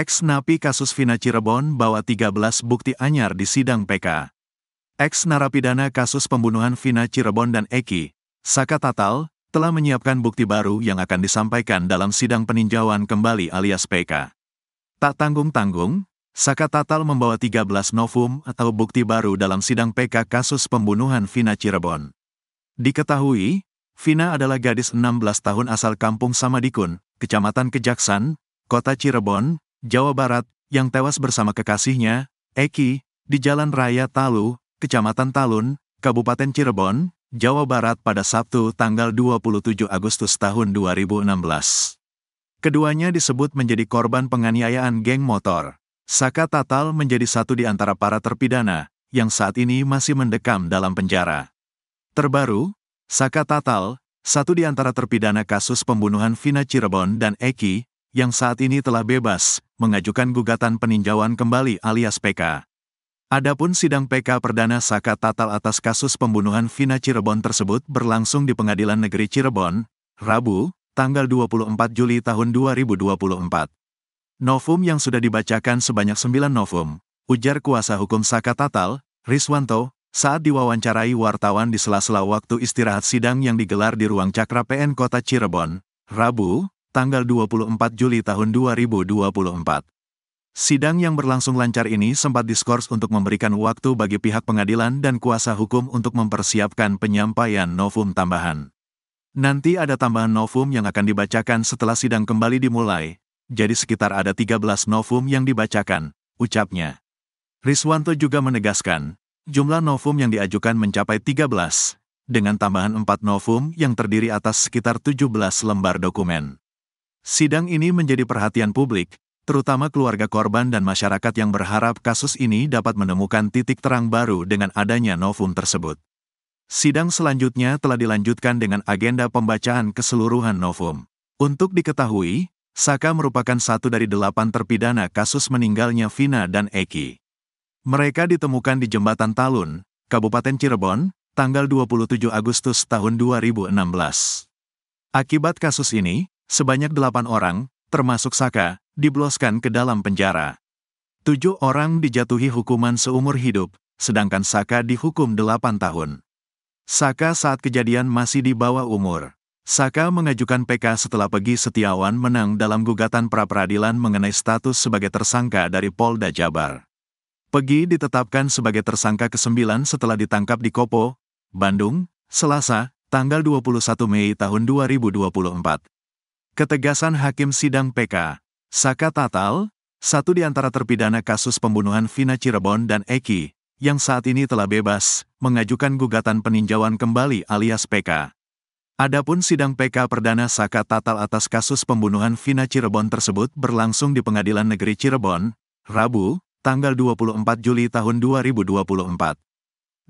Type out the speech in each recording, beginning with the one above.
Ex napi kasus Vina Cirebon bawa 13 bukti anyar di sidang PK. Ex narapidana kasus pembunuhan Vina Cirebon dan Eki, Saka Tatal, telah menyiapkan bukti baru yang akan disampaikan dalam sidang peninjauan kembali alias PK. Tak tanggung-tanggung, Saka Tatal membawa 13 novum atau bukti baru dalam sidang PK kasus pembunuhan Vina Cirebon. Diketahui, Vina adalah gadis 16 tahun asal kampung Samadikun, Kecamatan Kejaksan, Kota Cirebon, Jawa Barat, yang tewas bersama kekasihnya, Eki, di Jalan Raya Talu, Kecamatan Talun, Kabupaten Cirebon, Jawa Barat pada Sabtu tanggal 27 Agustus tahun 2016. Keduanya disebut menjadi korban penganiayaan geng motor. Saka Tatal menjadi satu di antara para terpidana, yang saat ini masih mendekam dalam penjara. Terbaru, Saka Tatal, satu di antara terpidana kasus pembunuhan Vina Cirebon dan Eki, yang saat ini telah bebas, mengajukan gugatan peninjauan kembali alias PK. Adapun sidang PK Perdana Saka Tatal atas kasus pembunuhan Vina Cirebon tersebut berlangsung di Pengadilan Negeri Cirebon, Rabu, tanggal 24 Juli tahun 2024. Novum yang sudah dibacakan sebanyak 9 novum, ujar kuasa hukum Saka Tatal, Riswanto, saat diwawancarai wartawan di sela-sela waktu istirahat sidang yang digelar di ruang cakra PN Kota Cirebon, Rabu, tanggal 24 Juli tahun 2024. Sidang yang berlangsung lancar ini sempat diskors untuk memberikan waktu bagi pihak pengadilan dan kuasa hukum untuk mempersiapkan penyampaian novum tambahan. Nanti ada tambahan novum yang akan dibacakan setelah sidang kembali dimulai, jadi sekitar ada 13 novum yang dibacakan, ucapnya. Riswanto juga menegaskan, jumlah novum yang diajukan mencapai 13, dengan tambahan 4 novum yang terdiri atas sekitar 17 lembar dokumen. Sidang ini menjadi perhatian publik, terutama keluarga korban dan masyarakat yang berharap kasus ini dapat menemukan titik terang baru dengan adanya novum tersebut. Sidang selanjutnya telah dilanjutkan dengan agenda pembacaan keseluruhan novum. Untuk diketahui, Saka merupakan satu dari delapan terpidana kasus meninggalnya Vina dan Eki. Mereka ditemukan di Jembatan Talun, Kabupaten Cirebon, tanggal 27 Agustus tahun 2016. Akibat kasus ini, Sebanyak delapan orang, termasuk Saka, dibloskan ke dalam penjara. Tujuh orang dijatuhi hukuman seumur hidup, sedangkan Saka dihukum delapan tahun. Saka saat kejadian masih di bawah umur. Saka mengajukan PK setelah Pegi Setiawan menang dalam gugatan pra-peradilan mengenai status sebagai tersangka dari Polda Jabar. Pegi ditetapkan sebagai tersangka ke-9 setelah ditangkap di Kopo, Bandung, Selasa, tanggal 21 Mei tahun 2024. Ketegasan Hakim Sidang PK, Saka Tatal, satu di antara terpidana kasus pembunuhan Vina Cirebon dan Eki, yang saat ini telah bebas, mengajukan gugatan peninjauan kembali alias PK. Adapun sidang PK Perdana Saka Tatal atas kasus pembunuhan Vina Cirebon tersebut berlangsung di Pengadilan Negeri Cirebon, Rabu, tanggal 24 Juli tahun 2024.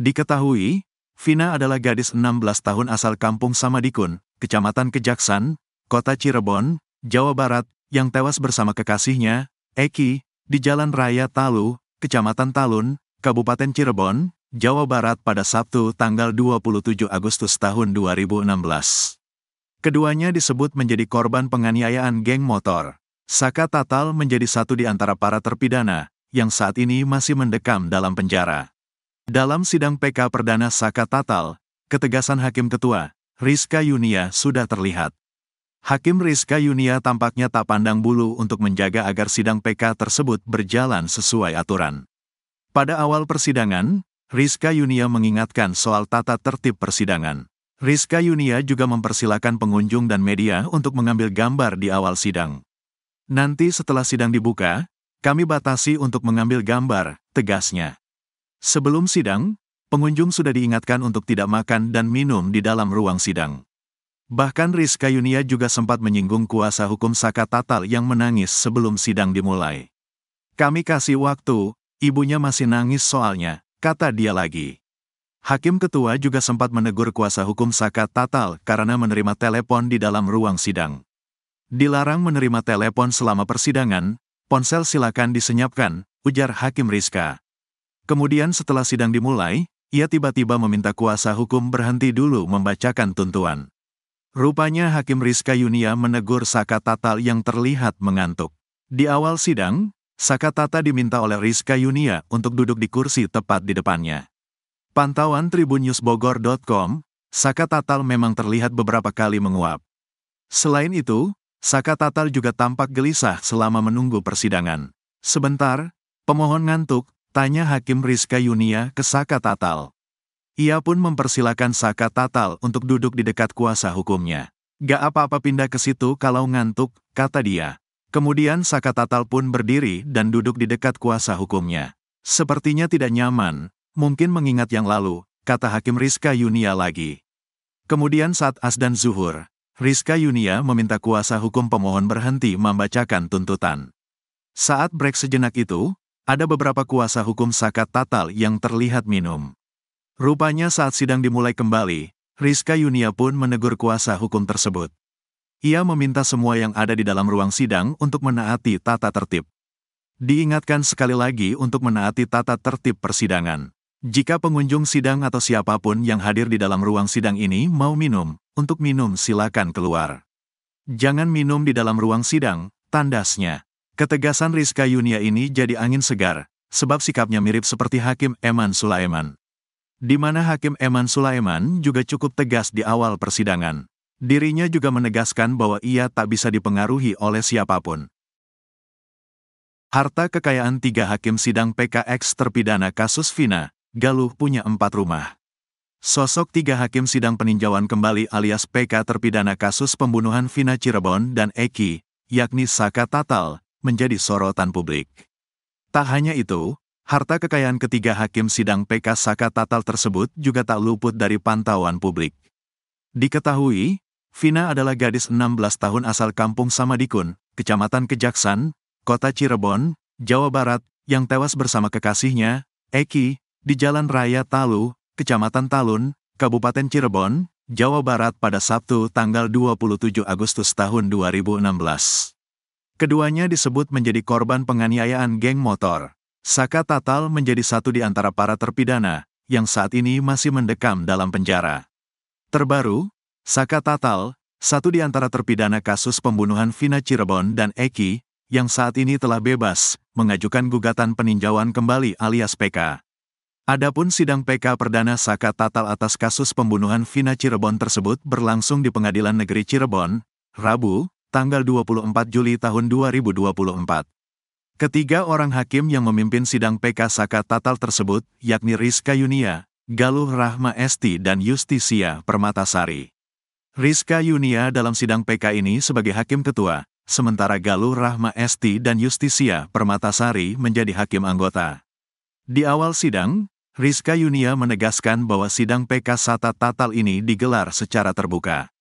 Diketahui, Vina adalah gadis 16 tahun asal kampung Samadikun, Kecamatan Kejaksan, kota Cirebon, Jawa Barat, yang tewas bersama kekasihnya, Eki, di Jalan Raya Talu, Kecamatan Talun, Kabupaten Cirebon, Jawa Barat pada Sabtu tanggal 27 Agustus tahun 2016. Keduanya disebut menjadi korban penganiayaan geng motor. Saka Tatal menjadi satu di antara para terpidana, yang saat ini masih mendekam dalam penjara. Dalam sidang PK Perdana Saka Tatal, ketegasan Hakim Ketua, Rizka Yunia sudah terlihat. Hakim Rizka Yunia tampaknya tak pandang bulu untuk menjaga agar sidang PK tersebut berjalan sesuai aturan. Pada awal persidangan, Rizka Yunia mengingatkan soal tata tertib persidangan. Rizka Yunia juga mempersilahkan pengunjung dan media untuk mengambil gambar di awal sidang. Nanti setelah sidang dibuka, kami batasi untuk mengambil gambar, tegasnya. Sebelum sidang, pengunjung sudah diingatkan untuk tidak makan dan minum di dalam ruang sidang. Bahkan Rizka Yunia juga sempat menyinggung kuasa hukum Saka Tatal yang menangis sebelum sidang dimulai. Kami kasih waktu, ibunya masih nangis soalnya, kata dia lagi. Hakim ketua juga sempat menegur kuasa hukum Saka Tatal karena menerima telepon di dalam ruang sidang. Dilarang menerima telepon selama persidangan, ponsel silakan disenyapkan, ujar Hakim Rizka. Kemudian setelah sidang dimulai, ia tiba-tiba meminta kuasa hukum berhenti dulu membacakan tuntuan. Rupanya Hakim Rizka Yunia menegur Saka Tatal yang terlihat mengantuk. Di awal sidang, Saka Tata diminta oleh Rizka Yunia untuk duduk di kursi tepat di depannya. Pantauan Bogor.com, Saka Tatal memang terlihat beberapa kali menguap. Selain itu, Saka Tatal juga tampak gelisah selama menunggu persidangan. Sebentar, pemohon ngantuk, tanya Hakim Rizka Yunia ke Saka Tatal. Ia pun mempersilahkan Saka Tatal untuk duduk di dekat kuasa hukumnya. Gak apa-apa pindah ke situ kalau ngantuk, kata dia. Kemudian Saka Tatal pun berdiri dan duduk di dekat kuasa hukumnya. Sepertinya tidak nyaman, mungkin mengingat yang lalu, kata Hakim Rizka Yunia lagi. Kemudian saat Asdan Zuhur, Rizka Yunia meminta kuasa hukum pemohon berhenti membacakan tuntutan. Saat break sejenak itu, ada beberapa kuasa hukum Saka Tatal yang terlihat minum. Rupanya saat sidang dimulai kembali, Rizka Yunia pun menegur kuasa hukum tersebut. Ia meminta semua yang ada di dalam ruang sidang untuk menaati tata tertib. Diingatkan sekali lagi untuk menaati tata tertib persidangan. Jika pengunjung sidang atau siapapun yang hadir di dalam ruang sidang ini mau minum, untuk minum silakan keluar. Jangan minum di dalam ruang sidang, tandasnya. Ketegasan Rizka Yunia ini jadi angin segar, sebab sikapnya mirip seperti Hakim Eman Sulaiman di mana Hakim Eman Sulaiman juga cukup tegas di awal persidangan. Dirinya juga menegaskan bahwa ia tak bisa dipengaruhi oleh siapapun. Harta kekayaan tiga hakim sidang PKX terpidana kasus Vina, Galuh punya empat rumah. Sosok tiga hakim sidang peninjauan kembali alias PK terpidana kasus pembunuhan Vina Cirebon dan Eki, yakni Saka Tatal, menjadi sorotan publik. Tak hanya itu, Harta kekayaan ketiga hakim sidang PK Saka Tatal tersebut juga tak luput dari pantauan publik. Diketahui, Vina adalah gadis 16 tahun asal kampung Samadikun, Kecamatan Kejaksan, Kota Cirebon, Jawa Barat, yang tewas bersama kekasihnya, Eki, di Jalan Raya Talu, Kecamatan Talun, Kabupaten Cirebon, Jawa Barat pada Sabtu tanggal 27 Agustus tahun 2016. Keduanya disebut menjadi korban penganiayaan geng motor. Saka Tatal menjadi satu di antara para terpidana yang saat ini masih mendekam dalam penjara. Terbaru, Saka Tatal, satu di antara terpidana kasus pembunuhan Vina Cirebon dan Eki, yang saat ini telah bebas, mengajukan gugatan peninjauan kembali alias PK. Adapun sidang PK Perdana Saka Tatal atas kasus pembunuhan Vina Cirebon tersebut berlangsung di Pengadilan Negeri Cirebon, Rabu, tanggal 24 Juli tahun 2024. Ketiga orang hakim yang memimpin sidang PK Saka Tatal tersebut, yakni Rizka Yunia, Galuh Rahma Esti dan Justisia Permatasari. Rizka Yunia dalam sidang PK ini sebagai hakim ketua, sementara Galuh Rahma Esti dan Justisia Permatasari menjadi hakim anggota. Di awal sidang, Rizka Yunia menegaskan bahwa sidang PK Sata Tatal ini digelar secara terbuka.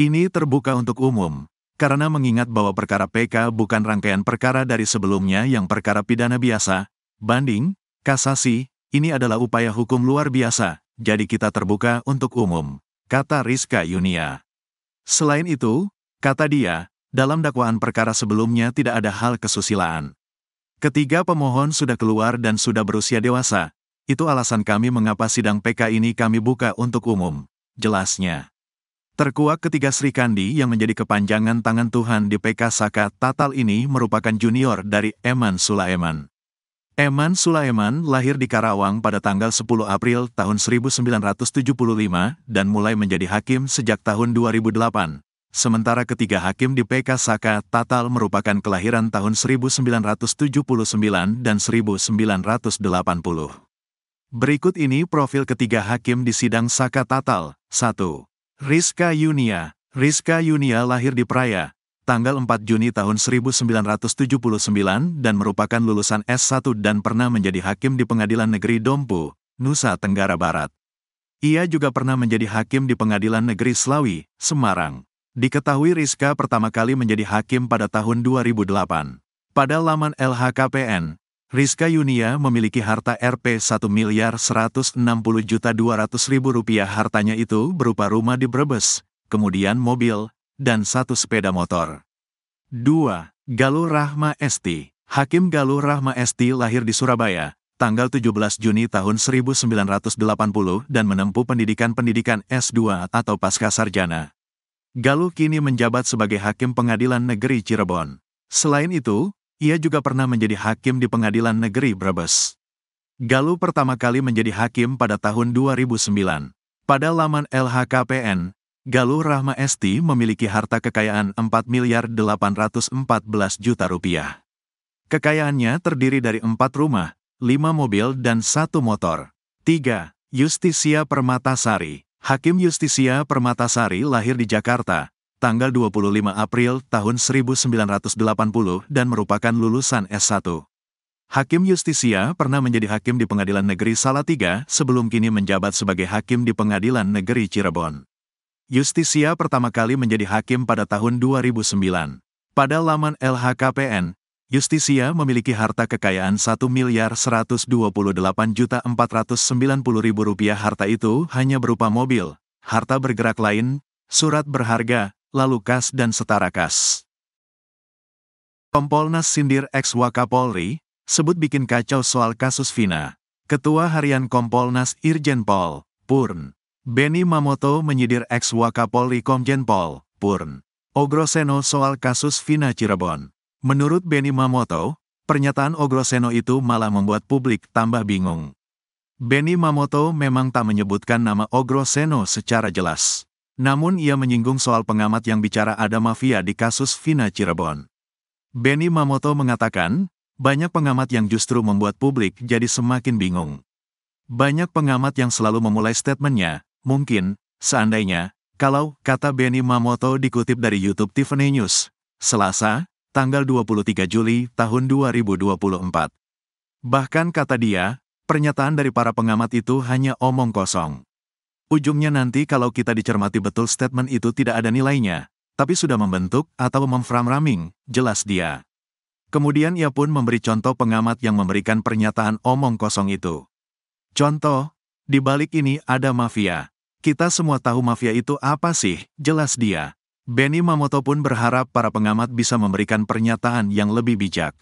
Ini terbuka untuk umum, karena mengingat bahwa perkara PK bukan rangkaian perkara dari sebelumnya yang perkara pidana biasa, banding, kasasi, ini adalah upaya hukum luar biasa, jadi kita terbuka untuk umum, kata Rizka Yunia. Selain itu, kata dia, dalam dakwaan perkara sebelumnya tidak ada hal kesusilaan. Ketiga pemohon sudah keluar dan sudah berusia dewasa, itu alasan kami mengapa sidang PK ini kami buka untuk umum, jelasnya. Terkuak ketiga Sri Kandi yang menjadi kepanjangan tangan Tuhan di PK Saka Tatal ini merupakan junior dari Eman Sulaiman. Eman Sulaiman lahir di Karawang pada tanggal 10 April tahun 1975 dan mulai menjadi hakim sejak tahun 2008. Sementara ketiga hakim di PK Saka Tatal merupakan kelahiran tahun 1979 dan 1980. Berikut ini profil ketiga hakim di sidang Saka Tatal. 1. Rizka Yunia Rizka Yunia lahir di Praia, tanggal 4 Juni tahun 1979 dan merupakan lulusan S1 dan pernah menjadi hakim di Pengadilan Negeri Dompu, Nusa Tenggara Barat. Ia juga pernah menjadi hakim di Pengadilan Negeri Selawi, Semarang. Diketahui Rizka pertama kali menjadi hakim pada tahun 2008. Pada laman LHKPN, Rizka Yunia memiliki harta Rp 1 miliar 160 rupiah hartanya itu berupa rumah di Brebes, kemudian mobil, dan satu sepeda motor. 2. Galuh Rahma Esti Hakim Galuh Rahma Esti lahir di Surabaya, tanggal 17 Juni tahun 1980 dan menempuh pendidikan-pendidikan S2 atau pasca sarjana. Galuh kini menjabat sebagai Hakim Pengadilan Negeri Cirebon. Selain itu, ia juga pernah menjadi hakim di pengadilan negeri Brebes. Galu pertama kali menjadi hakim pada tahun 2009. Pada laman LHKPN, Galuh Rahma Esti memiliki harta kekayaan 4 miliar 814 juta rupiah. Kekayaannya terdiri dari empat rumah, lima mobil dan satu motor. 3. Justisia Permatasari Hakim Justisia Permatasari lahir di Jakarta, tanggal 25 April tahun 1980 dan merupakan lulusan S1. Hakim Justisia pernah menjadi hakim di Pengadilan Negeri Salatiga sebelum kini menjabat sebagai hakim di Pengadilan Negeri Cirebon. Justisia pertama kali menjadi hakim pada tahun 2009. Pada laman LHKPN, Justisia memiliki harta kekayaan 1 miliar 128 rupiah harta itu hanya berupa mobil, harta bergerak lain, surat berharga, lalu kas dan setara kas. Kompolnas sindir ex Wakapolri, sebut bikin kacau soal kasus Vina. Ketua Harian Kompolnas Irjen Pol, Purn. Benny Mamoto menyidir ex Wakapolri Komjen Pol, Purn. Ogroseno soal kasus Vina Cirebon. Menurut Benny Mamoto, pernyataan Ogroseno itu malah membuat publik tambah bingung. Benny Mamoto memang tak menyebutkan nama Ogroseno secara jelas. Namun ia menyinggung soal pengamat yang bicara ada mafia di kasus Vina Cirebon. Benny Mamoto mengatakan, banyak pengamat yang justru membuat publik jadi semakin bingung. Banyak pengamat yang selalu memulai statementnya, mungkin, seandainya, kalau, kata Benny Mamoto dikutip dari YouTube Tiffany News, Selasa, tanggal 23 Juli tahun 2024. Bahkan kata dia, pernyataan dari para pengamat itu hanya omong kosong. Ujungnya nanti kalau kita dicermati betul statement itu tidak ada nilainya, tapi sudah membentuk atau memfram-raming, jelas dia. Kemudian ia pun memberi contoh pengamat yang memberikan pernyataan omong kosong itu. Contoh, di balik ini ada mafia. Kita semua tahu mafia itu apa sih, jelas dia. Benny Mamoto pun berharap para pengamat bisa memberikan pernyataan yang lebih bijak.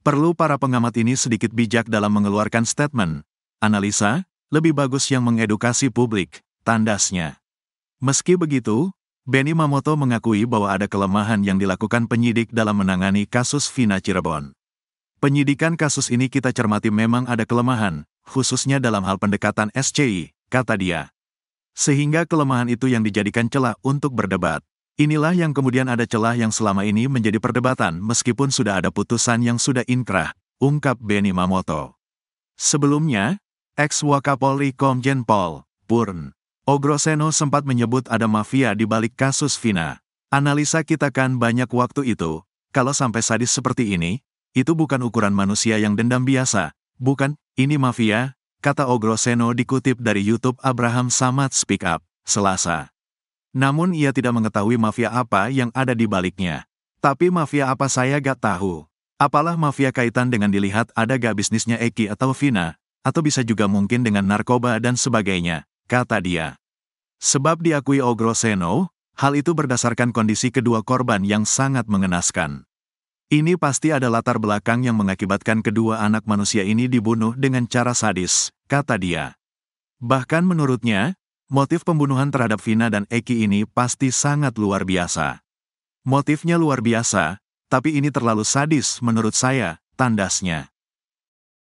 Perlu para pengamat ini sedikit bijak dalam mengeluarkan statement, analisa, lebih bagus yang mengedukasi publik, tandasnya. Meski begitu, Benny Mamoto mengakui bahwa ada kelemahan yang dilakukan penyidik dalam menangani kasus Vina Cirebon. Penyidikan kasus ini kita cermati memang ada kelemahan, khususnya dalam hal pendekatan SCI, kata dia. Sehingga kelemahan itu yang dijadikan celah untuk berdebat. Inilah yang kemudian ada celah yang selama ini menjadi perdebatan meskipun sudah ada putusan yang sudah inkrah, ungkap Benny Mamoto. Sebelumnya, Ex Wakapolri Komjen Pol, Purn, Ogroseno sempat menyebut ada mafia di balik kasus Vina. Analisa kita kan banyak waktu itu, kalau sampai sadis seperti ini, itu bukan ukuran manusia yang dendam biasa, bukan, ini mafia, kata Ogroseno dikutip dari YouTube Abraham Samad Speak Up, Selasa. Namun ia tidak mengetahui mafia apa yang ada di baliknya. Tapi mafia apa saya gak tahu. Apalah mafia kaitan dengan dilihat ada gak bisnisnya Eki atau Vina, atau bisa juga mungkin dengan narkoba dan sebagainya, kata dia. Sebab diakui Ogroseno, hal itu berdasarkan kondisi kedua korban yang sangat mengenaskan. Ini pasti ada latar belakang yang mengakibatkan kedua anak manusia ini dibunuh dengan cara sadis, kata dia. Bahkan menurutnya, motif pembunuhan terhadap Vina dan Eki ini pasti sangat luar biasa. Motifnya luar biasa, tapi ini terlalu sadis menurut saya, tandasnya.